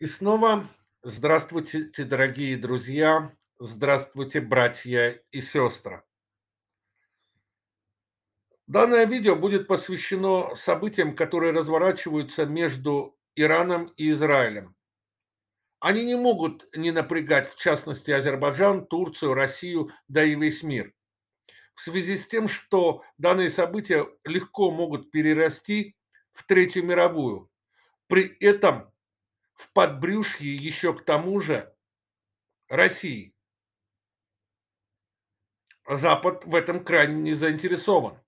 И снова здравствуйте, дорогие друзья, здравствуйте, братья и сестры. Данное видео будет посвящено событиям, которые разворачиваются между Ираном и Израилем. Они не могут не напрягать, в частности, Азербайджан, Турцию, Россию, да и весь мир. В связи с тем, что данные события легко могут перерасти в Третью мировую. При этом в подбрюшье еще к тому же России. Запад в этом крайне не заинтересован.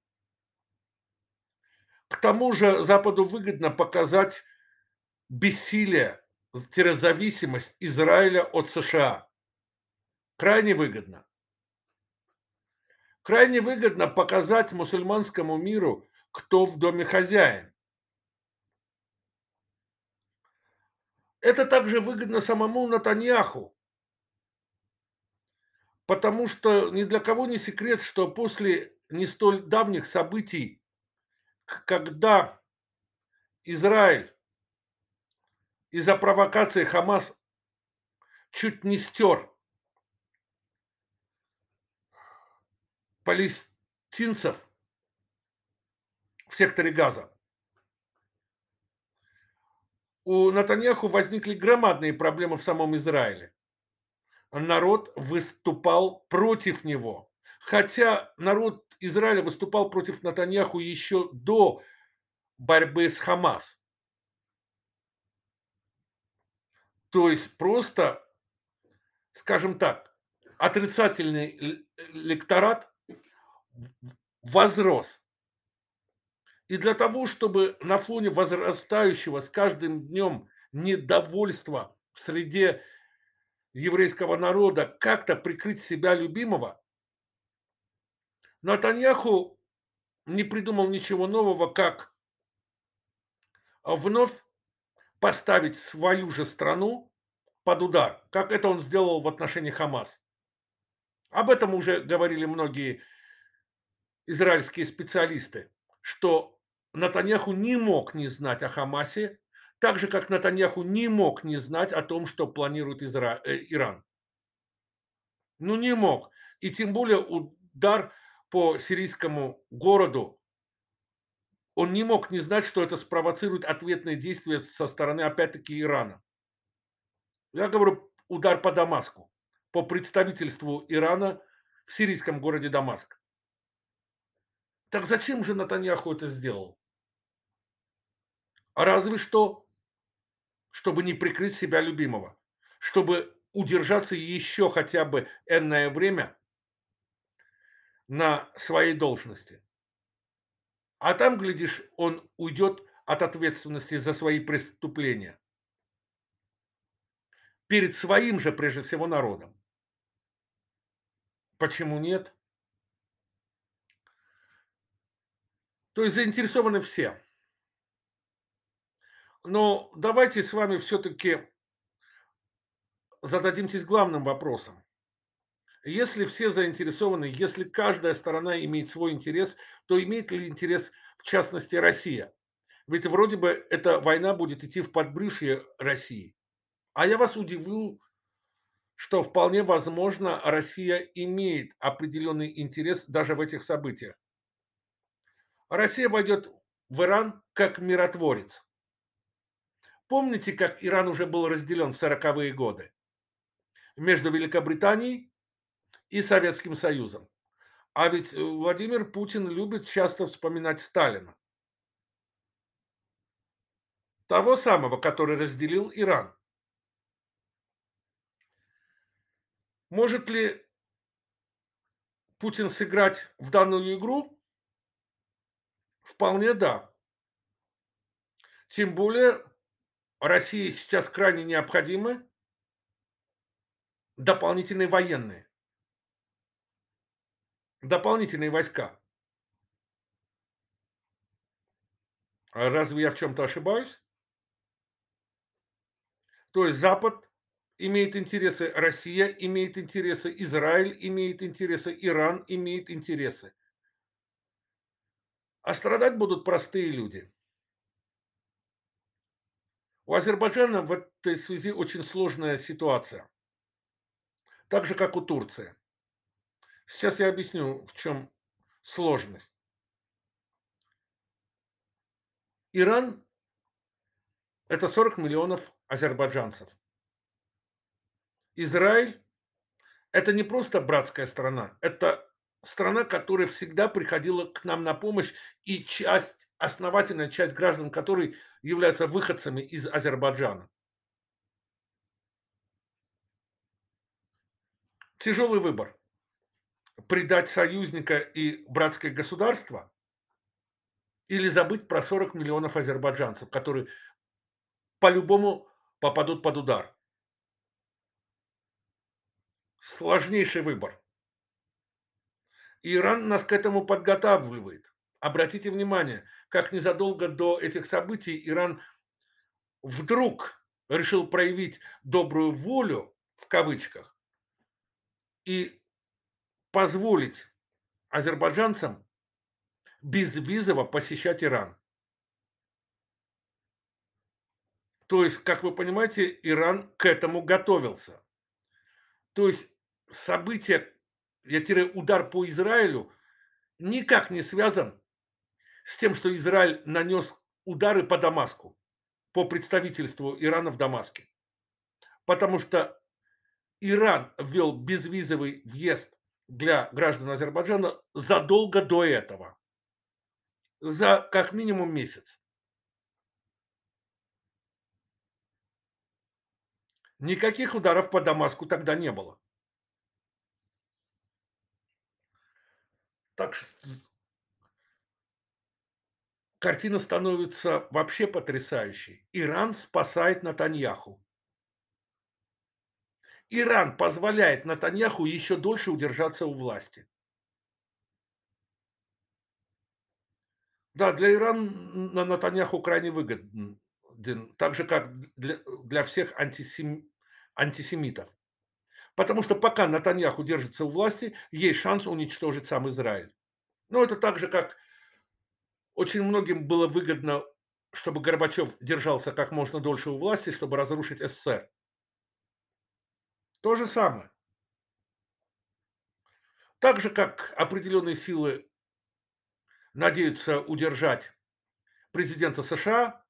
К тому же Западу выгодно показать бессилие-зависимость Израиля от США. Крайне выгодно. Крайне выгодно показать мусульманскому миру, кто в доме хозяин. Это также выгодно самому Натаньяху, потому что ни для кого не секрет, что после не столь давних событий, когда Израиль из-за провокации Хамас чуть не стер палестинцев в секторе Газа у Натаньяху возникли громадные проблемы в самом Израиле. Народ выступал против него. Хотя народ Израиля выступал против Натаньяху еще до борьбы с Хамас. То есть просто, скажем так, отрицательный электорат возрос. И для того, чтобы на фоне возрастающего с каждым днем недовольства в среде еврейского народа как-то прикрыть себя любимого, Натаньяху не придумал ничего нового, как вновь поставить свою же страну под удар, как это он сделал в отношении Хамас. Об этом уже говорили многие израильские специалисты, что Натаньяху не мог не знать о Хамасе, так же, как Натаньяху не мог не знать о том, что планирует Изра... э, Иран. Ну, не мог. И тем более удар по сирийскому городу. Он не мог не знать, что это спровоцирует ответные действия со стороны, опять-таки, Ирана. Я говорю удар по Дамаску, по представительству Ирана в сирийском городе Дамаск. Так зачем же Натаньяху это сделал? Разве что, чтобы не прикрыть себя любимого, чтобы удержаться еще хотя бы энное время на своей должности. А там, глядишь, он уйдет от ответственности за свои преступления. Перед своим же, прежде всего, народом. Почему нет? То есть заинтересованы все. Но давайте с вами все-таки зададимся главным вопросом. Если все заинтересованы, если каждая сторона имеет свой интерес, то имеет ли интерес в частности Россия? Ведь вроде бы эта война будет идти в подбрюшье России. А я вас удивлю, что вполне возможно Россия имеет определенный интерес даже в этих событиях. Россия войдет в Иран как миротворец. Помните, как Иран уже был разделен в 40-е годы между Великобританией и Советским Союзом? А ведь э, Владимир Путин любит часто вспоминать Сталина. Того самого, который разделил Иран. Может ли Путин сыграть в данную игру? Вполне да. Тем более России сейчас крайне необходимы дополнительные военные, дополнительные войска. А разве я в чем-то ошибаюсь? То есть Запад имеет интересы, Россия имеет интересы, Израиль имеет интересы, Иран имеет интересы. А страдать будут простые люди – у Азербайджана в этой связи очень сложная ситуация. Так же, как у Турции. Сейчас я объясню, в чем сложность. Иран – это 40 миллионов азербайджанцев. Израиль – это не просто братская страна, это страна, которая всегда приходила к нам на помощь, и часть основательная часть граждан которые являются выходцами из Азербайджана. Тяжелый выбор. Предать союзника и братское государство или забыть про 40 миллионов азербайджанцев, которые по-любому попадут под удар. Сложнейший выбор. Иран нас к этому подготавливает. Обратите внимание, как незадолго до этих событий Иран вдруг решил проявить добрую волю, в кавычках, и позволить азербайджанцам безвизово посещать Иран. То есть, как вы понимаете, Иран к этому готовился. То есть событие, я теряю удар по Израилю, никак не связан с тем, что Израиль нанес удары по Дамаску, по представительству Ирана в Дамаске. Потому что Иран ввел безвизовый въезд для граждан Азербайджана задолго до этого. За как минимум месяц. Никаких ударов по Дамаску тогда не было. Так картина становится вообще потрясающей. Иран спасает Натаньяху. Иран позволяет Натаньяху еще дольше удержаться у власти. Да, для Ирана Натаньяху крайне выгоден, так же как для, для всех антисем, антисемитов. Потому что пока Натаньяху держится у власти, есть шанс уничтожить сам Израиль. Но это так же, как очень многим было выгодно, чтобы Горбачев держался как можно дольше у власти, чтобы разрушить СССР. То же самое. Так же, как определенные силы надеются удержать президента США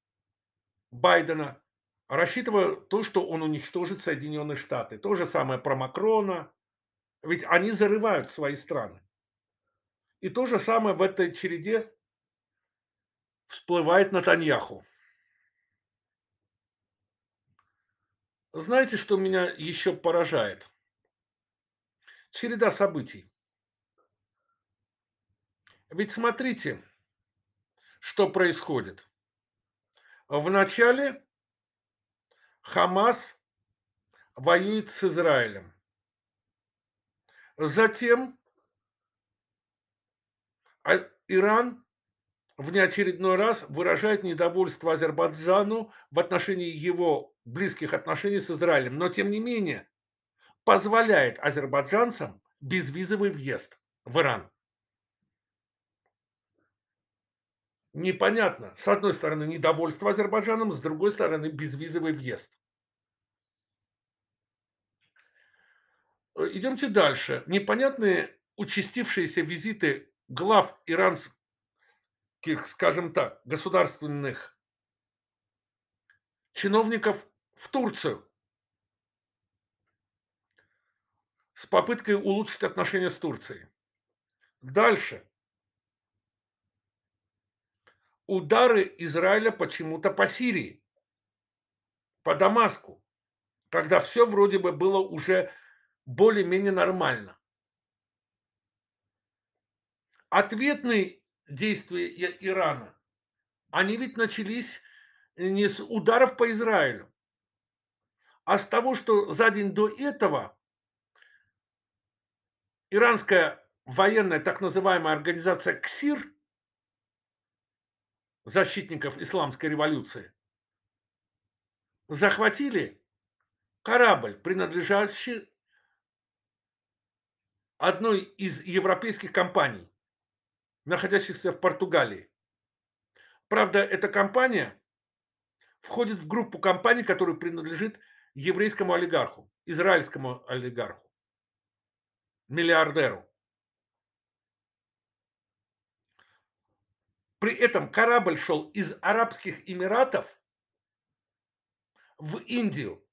Байдена, рассчитывая то, что он уничтожит Соединенные Штаты. То же самое про Макрона. Ведь они зарывают свои страны. И то же самое в этой череде всплывает Натаньяху. Знаете, что меня еще поражает? Череда событий. Ведь смотрите, что происходит. Вначале Хамас воюет с Израилем. Затем а, Иран внеочередной раз выражает недовольство Азербайджану в отношении его близких отношений с Израилем, но тем не менее позволяет азербайджанцам безвизовый въезд в Иран. Непонятно. С одной стороны, недовольство Азербайджаном, с другой стороны, безвизовый въезд. Э, идемте дальше. Непонятные участившиеся визиты глав иранских российских, скажем так, государственных чиновников в Турцию с попыткой улучшить отношения с Турцией. Дальше. Удары Израиля почему-то по Сирии, по Дамаску, когда все вроде бы было уже более-менее нормально. Ответный действия Ирана, они ведь начались э, не с ударов по Израилю, а с того, что за день до этого иранская военная так называемая организация КСИР, защитников исламской революции, захватили корабль, принадлежащий одной из европейских компаний находящихся в Португалии. Правда, эта компания входит в группу компаний, которая принадлежит еврейскому олигарху, израильскому олигарху, миллиардеру. При этом корабль шел из Арабских Эмиратов в Индию.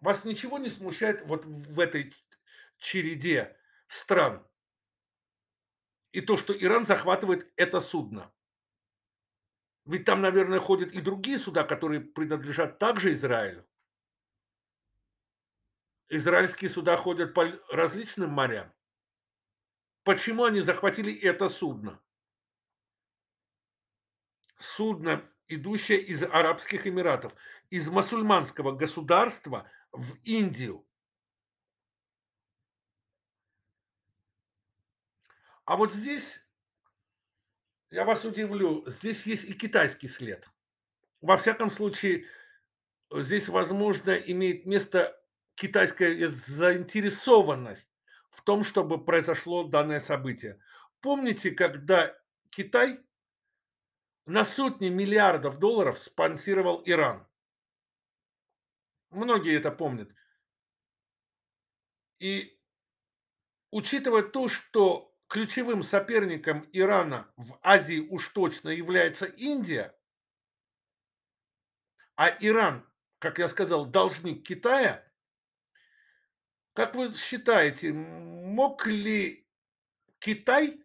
Вас ничего не смущает вот в этой череде стран. И то, что Иран захватывает это судно. Ведь там, наверное, ходят и другие суда, которые принадлежат также Израилю. Израильские суда ходят по различным морям. Почему они захватили это судно? Судно, идущее из Арабских Эмиратов, из мусульманского государства в Индию. А вот здесь, я вас удивлю, здесь есть и китайский след. Во всяком случае, здесь, возможно, имеет место китайская заинтересованность в том, чтобы произошло данное событие. Помните, когда Китай на сотни миллиардов долларов спонсировал Иран? Многие это помнят. И учитывая то, что ключевым соперником Ирана в Азии уж точно является Индия, а Иран, как я сказал, должник Китая, как вы считаете, мог ли Китай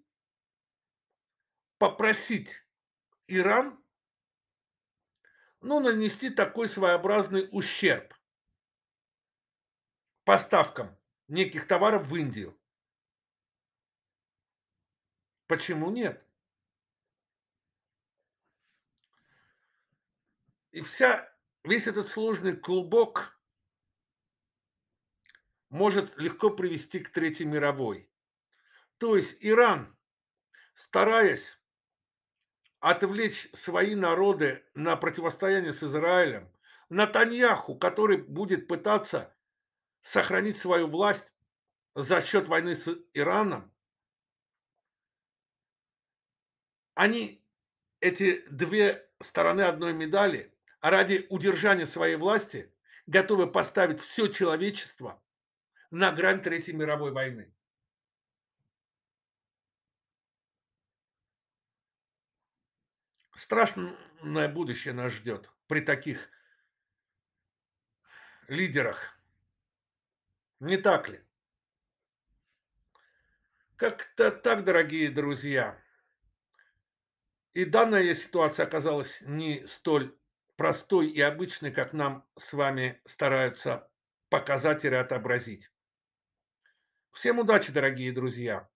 попросить Иран ну, нанести такой своеобразный ущерб поставкам неких товаров в Индию? Почему нет? И вся, весь этот сложный клубок может легко привести к Третьей мировой. То есть Иран, стараясь отвлечь свои народы на противостояние с Израилем, Натаньяху, который будет пытаться сохранить свою власть за счет войны с Ираном, они, эти две стороны одной медали, ради удержания своей власти готовы поставить все человечество на грань Третьей мировой войны. Страшное будущее нас ждет при таких лидерах. Не так ли? Как-то так, дорогие друзья. И данная ситуация оказалась не столь простой и обычной, как нам с вами стараются показать или отобразить. Всем удачи, дорогие друзья.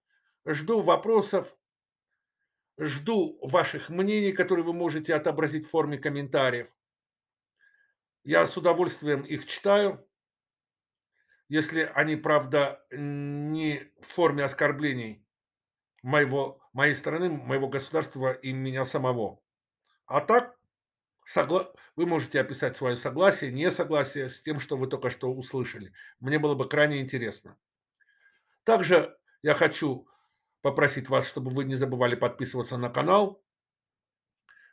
Жду вопросов, жду ваших мнений, которые вы можете отобразить в форме комментариев. Я с удовольствием их читаю, если они, правда, не в форме оскорблений – моего, моей страны, моего государства и меня самого. А так согла... вы можете описать свое согласие, несогласие с тем, что вы только что услышали. Мне было бы крайне интересно. Также я хочу попросить вас, чтобы вы не забывали подписываться на канал,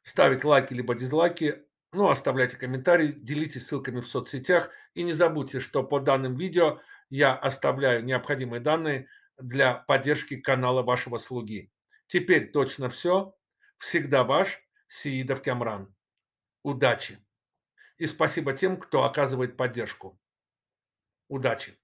ставить лайки либо дизлайки, ну, оставляйте комментарии, делитесь ссылками в соцсетях и не забудьте, что по данным видео я оставляю необходимые данные – для поддержки канала вашего слуги. Теперь точно все. Всегда ваш Сиидов Кямран. Удачи! И спасибо тем, кто оказывает поддержку. Удачи!